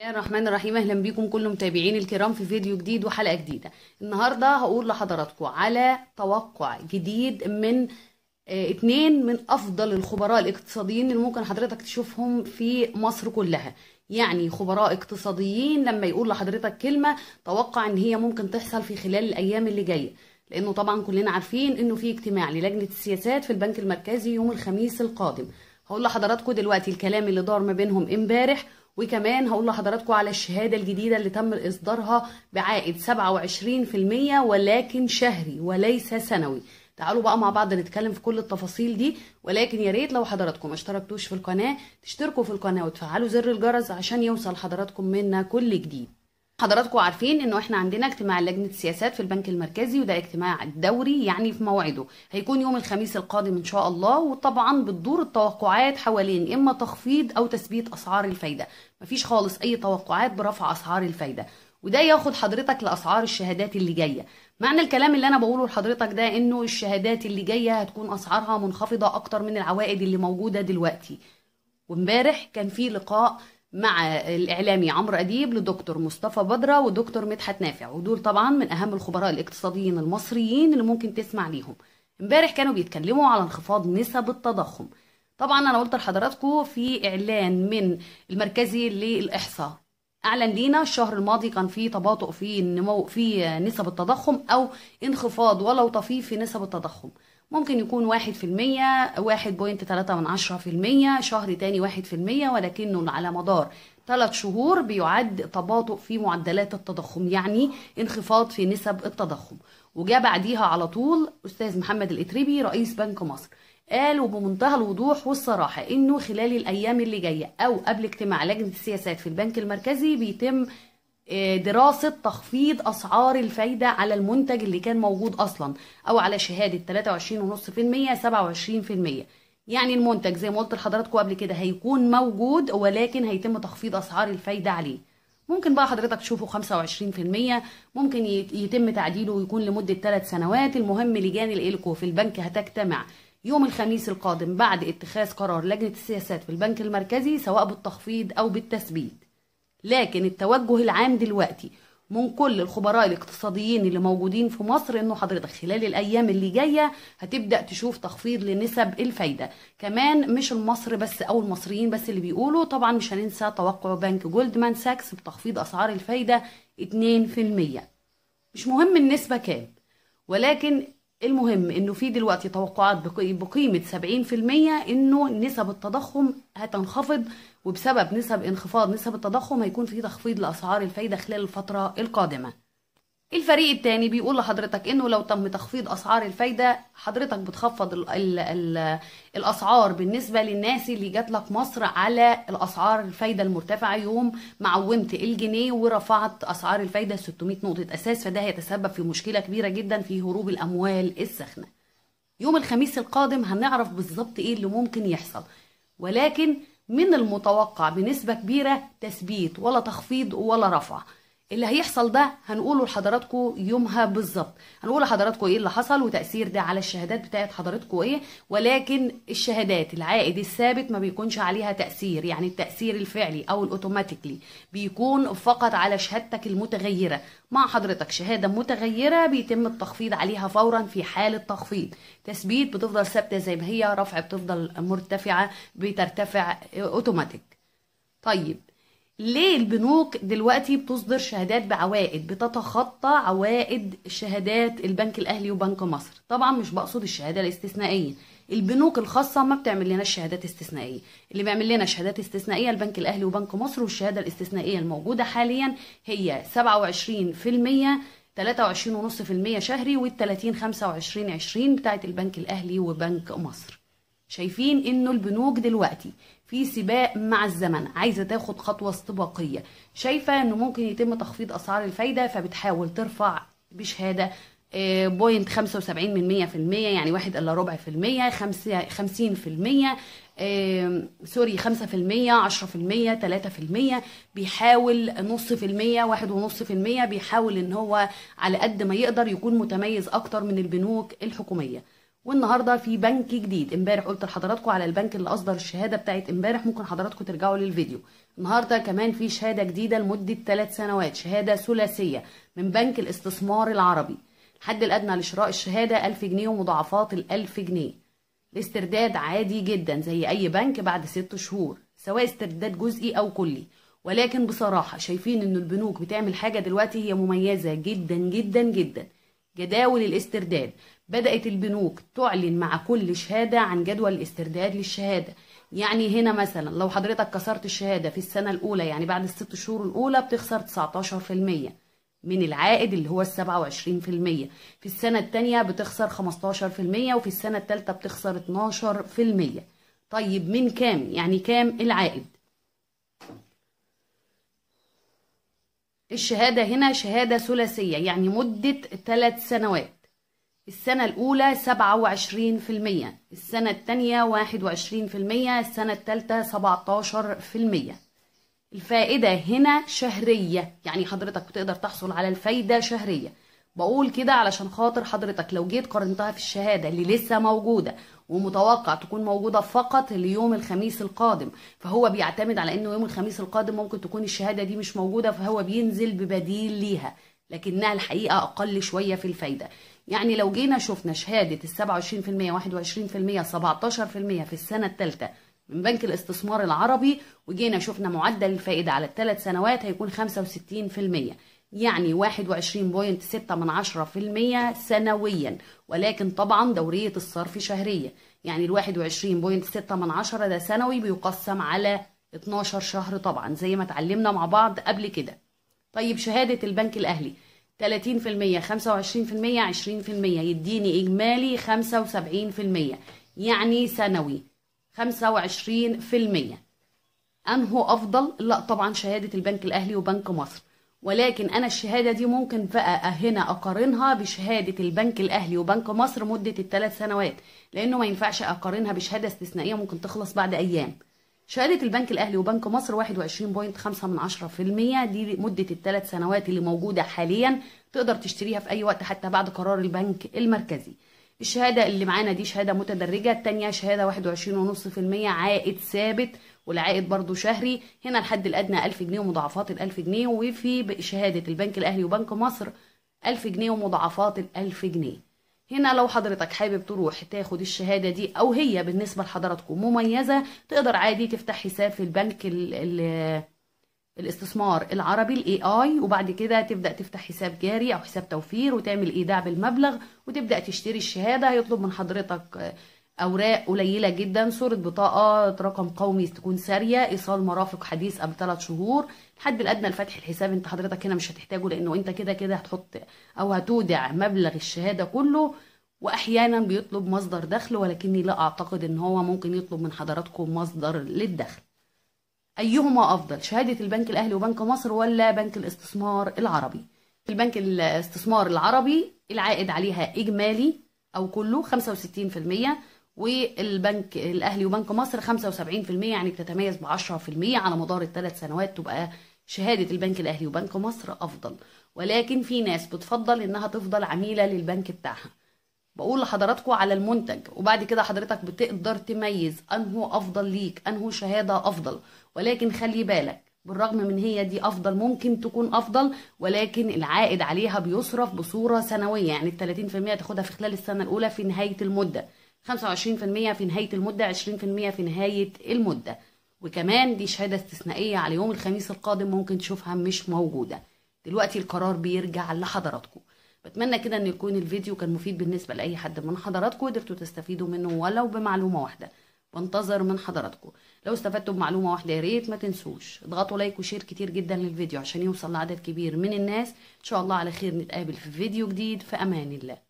بسم الله الرحمن الرحيم اهلا بيكم كل متابعين الكرام في فيديو جديد وحلقه جديده النهارده هقول لحضراتكم على توقع جديد من آه، اتنين من افضل الخبراء الاقتصاديين اللي ممكن حضرتك تشوفهم في مصر كلها يعني خبراء اقتصاديين لما يقول لحضرتك كلمه توقع ان هي ممكن تحصل في خلال الايام اللي جايه لانه طبعا كلنا عارفين انه في اجتماع للجنه السياسات في البنك المركزي يوم الخميس القادم هقول لحضراتكم دلوقتي الكلام اللي دار ما بينهم امبارح وكمان هقول لحضراتكم على الشهاده الجديده اللي تم اصدارها بعائد 27% ولكن شهري وليس سنوي تعالوا بقى مع بعض نتكلم في كل التفاصيل دي ولكن يا ريت لو حضراتكم اشتركتوش في القناه تشتركوا في القناه وتفعلوا زر الجرس عشان يوصل حضراتكم منا كل جديد حضراتكم عارفين انه احنا عندنا اجتماع لجنه السياسات في البنك المركزي وده اجتماع دوري يعني في موعده هيكون يوم الخميس القادم ان شاء الله وطبعا بتدور التوقعات حوالين اما تخفيض او تثبيت اسعار الفايده مفيش خالص اي توقعات برفع اسعار الفايده وده ياخد حضرتك لاسعار الشهادات اللي جايه معنى الكلام اللي انا بقوله لحضرتك ده انه الشهادات اللي جايه هتكون اسعارها منخفضه اكتر من العوائد اللي موجوده دلوقتي وامبارح كان في لقاء مع الاعلامي عمرو اديب لدكتور مصطفى بدره ودكتور مدحت نافع ودول طبعا من اهم الخبراء الاقتصاديين المصريين اللي ممكن تسمع ليهم امبارح كانوا بيتكلموا على انخفاض نسب التضخم طبعا انا قلت لحضراتكم في اعلان من المركزي للاحصاء اعلن لينا الشهر الماضي كان في تباطؤ في النمو في نسب التضخم او انخفاض ولو طفيف في نسب التضخم ممكن يكون واحد في المية واحد بوينت تلاتة من عشرة في المية شهر تاني واحد في المية ولكنه على مدار ثلاث شهور بيعد تباطؤ في معدلات التضخم يعني انخفاض في نسب التضخم وجاء بعديها على طول أستاذ محمد الإتريبي رئيس بنك مصر قال وبمنتهى الوضوح والصراحة إنه خلال الأيام اللي جاية أو قبل اجتماع لجنة السياسات في البنك المركزي بيتم آه، دراسة تخفيض أسعار الفايدة على المنتج اللي كان موجود أصلا أو على شهادة 23.5% 27% يعني المنتج زي ما قلت لحضراتكم قبل كده هيكون موجود ولكن هيتم تخفيض أسعار الفايدة عليه ممكن بقى حضرتك تشوفه 25% ممكن يتم تعديله ويكون لمدة 3 سنوات المهم لجان الإلكو في البنك هتجتمع يوم الخميس القادم بعد اتخاذ قرار لجنة السياسات في البنك المركزي سواء بالتخفيض أو بالتثبيت لكن التوجه العام دلوقتي من كل الخبراء الاقتصاديين اللي موجودين في مصر انه حضرتك خلال الايام اللي جايه هتبدا تشوف تخفيض لنسب الفايده كمان مش المصر بس او المصريين بس اللي بيقولوا طبعا مش هننسى توقع بنك جولدمان ساكس بتخفيض اسعار الفايده 2% مش مهم النسبه كام ولكن المهم انه في دلوقتي توقعات بقيمه 70% انه نسب التضخم هتنخفض وبسبب نسب انخفاض نسب التضخم هيكون في تخفيض لاسعار الفايده خلال الفتره القادمه الفريق التاني بيقول لحضرتك انه لو تم تخفيض اسعار الفايده حضرتك بتخفض ال ال ال الاسعار بالنسبه للناس اللي جات لك مصر على الاسعار الفايده المرتفعه يوم معومت الجنيه ورفعت اسعار الفايده 600 نقطه اساس فده هيتسبب في مشكله كبيره جدا في هروب الاموال الساخنه. يوم الخميس القادم هنعرف بالظبط ايه اللي ممكن يحصل ولكن من المتوقع بنسبه كبيره تثبيت ولا تخفيض ولا رفع. اللي هيحصل ده هنقوله لحضراتكم يومها بالظبط هنقول لحضراتكم ايه اللي حصل وتاثير ده على الشهادات بتاعه حضراتكم ايه ولكن الشهادات العائد الثابت ما بيكونش عليها تاثير يعني التاثير الفعلي او الاوتوماتيكلي بيكون فقط على شهادتك المتغيره مع حضرتك شهاده متغيره بيتم التخفيض عليها فورا في حال التخفيض تثبيت بتفضل ثابته زي ما هي رفع بتفضل مرتفعه بترتفع اوتوماتيك طيب ليه البنوك دلوقتي بتصدر شهادات بعوائد بتتخطى عوائد شهادات البنك الاهلي وبنك مصر طبعا مش بقصد الشهاده الاستثنائيه البنوك الخاصه ما بتعمل لنا الشهادات استثنائيه اللي بيعمل لنا شهادات استثنائيه البنك الاهلي وبنك مصر والشهاده الاستثنائيه الموجوده حاليا هي 27% 23.5% شهري وال 30 25 20 بتاعه البنك الاهلي وبنك مصر شايفين انه البنوك دلوقتي في سباق مع الزمن عايزه تاخد خطوه استباقيه شايفه انه ممكن يتم تخفيض اسعار الفايده فبتحاول ترفع بشهاده آه، بوينت 75 من 100 في المية يعني واحد الا ربع في المية خمسة خمسين في المية سوري آه، خمسة في المية عشرة في المية تلاتة في المية بيحاول نص في المية واحد ونص في المية بيحاول ان هو على قد ما يقدر يكون متميز اكتر من البنوك الحكومية والنهارده في بنك جديد امبارح قلت لحضراتكم على البنك اللي اصدر الشهاده بتاعت امبارح ممكن حضراتكم ترجعوا للفيديو النهارده كمان في شهاده جديده لمده 3 سنوات شهاده ثلاثيه من بنك الاستثمار العربي الحد الادنى لشراء الشهاده 1000 جنيه ومضاعفات ال 1000 جنيه الاسترداد عادي جدا زي اي بنك بعد 6 شهور سواء استرداد جزئي او كلي ولكن بصراحه شايفين ان البنوك بتعمل حاجه دلوقتي هي مميزه جدا جدا جدا جداول الاسترداد بدأت البنوك تعلن مع كل شهادة عن جدول الاسترداد للشهادة يعني هنا مثلا لو حضرتك كسرت الشهادة في السنة الأولى يعني بعد الست شهور الأولى بتخسر 19% من العائد اللي هو السبعة 27% في السنة التانية بتخسر 15% وفي السنة التالتة بتخسر 12% طيب من كام يعني كام العائد الشهادة هنا شهادة ثلاثية يعني مدة ثلاث سنوات السنة الأولى سبعة وعشرين في المية السنة التانية واحد وعشرين في المية السنة التالتة 17% في المية الفائدة هنا شهرية يعني حضرتك بتقدر تحصل على الفايدة شهرية بقول كده علشان خاطر حضرتك لو جيت قارنتها في الشهادة اللي لسه موجودة ومتوقع تكون موجودة فقط ليوم الخميس القادم فهو بيعتمد على انه يوم الخميس القادم ممكن تكون الشهادة دي مش موجودة فهو بينزل ببديل ليها لكنها الحقيقة أقل شوية في الفايدة يعني لو جينا شفنا شهاده ال 27% 21% 17% في السنه الثالثه من بنك الاستثمار العربي وجينا شفنا معدل الفائده على الثلاث سنوات هيكون 65% يعني 21.6 سنويا ولكن طبعا دورية الصرف شهرية يعني ال 21.6 ده سنوي بيقسم على 12 شهر طبعا زي ما اتعلمنا مع بعض قبل كده طيب شهادة البنك الأهلي 30% 25% 20% يديني إجمالي 75% يعني سنوي 25% انه أفضل؟ لا طبعا شهادة البنك الأهلي وبنك مصر ولكن أنا الشهادة دي ممكن بقى هنا أقارنها بشهادة البنك الأهلي وبنك مصر مدة الثلاث سنوات لأنه ما ينفعش أقارنها بشهادة استثنائية ممكن تخلص بعد أيام شهاده البنك الاهلي وبنك مصر 21.5% دي مده الثلاث سنوات اللي موجوده حاليا تقدر تشتريها في اي وقت حتى بعد قرار البنك المركزي الشهاده اللي معانا دي شهاده متدرجه الثانيه شهاده 21.5% عائد ثابت والعائد برضو شهري هنا الحد الادنى 1000 جنيه ومضاعفات ال 1000 جنيه وفي شهاده البنك الاهلي وبنك مصر 1000 جنيه ومضاعفات ال 1000 جنيه هنا لو حضرتك حابب تروح تاخد الشهادة دي أو هي بالنسبة لحضراتكم مميزة تقدر عادي تفتح حساب في البنك الـ الـ الاستثمار العربي الاي اي وبعد كده تبدا تفتح حساب جاري او حساب توفير وتعمل ايداع بالمبلغ وتبدا تشتري الشهاده هيطلب من حضرتك اوراق قليله جدا صوره بطاقه رقم قومي تكون ساريه ايصال مرافق حديث قبل ثلاث شهور الحد الادنى لفتح الحساب انت حضرتك هنا مش هتحتاجه لانه انت كده كده هتحط او هتودع مبلغ الشهاده كله واحيانا بيطلب مصدر دخل ولكني لا اعتقد ان هو ممكن يطلب من حضراتكم مصدر للدخل ايهما افضل شهاده البنك الاهلي وبنك مصر ولا بنك الاستثمار العربي البنك الاستثمار العربي العائد عليها اجمالي او كله 65% والبنك الاهلي وبنك مصر 75% يعني بتتميز ب 10% على مدار الثلاث سنوات تبقى شهاده البنك الاهلي وبنك مصر افضل ولكن في ناس بتفضل انها تفضل عميله للبنك بتاعها بقول لحضراتكم على المنتج وبعد كده حضرتك بتقدر تميز انه افضل ليك انه شهاده افضل ولكن خلي بالك بالرغم من هي دي افضل ممكن تكون افضل ولكن العائد عليها بيصرف بصوره سنويه يعني ال 30% تاخدها في خلال السنه الاولى في نهايه المده 25% في نهاية المدة 20% في نهاية المدة وكمان دي شهادة استثنائية على يوم الخميس القادم ممكن تشوفها مش موجودة دلوقتي القرار بيرجع لحضراتكم بتمنى كده ان يكون الفيديو كان مفيد بالنسبة لأي حد من حضراتكم قدرتوا تستفيدوا منه ولو بمعلومة واحدة بنتظر من حضراتكم لو استفدتوا بمعلومة واحدة يا ريت ما تنسوش اضغطوا لايك وشير كتير جدا للفيديو عشان يوصل لعدد كبير من الناس ان شاء الله على خير نتقابل في فيديو جديد في امان الله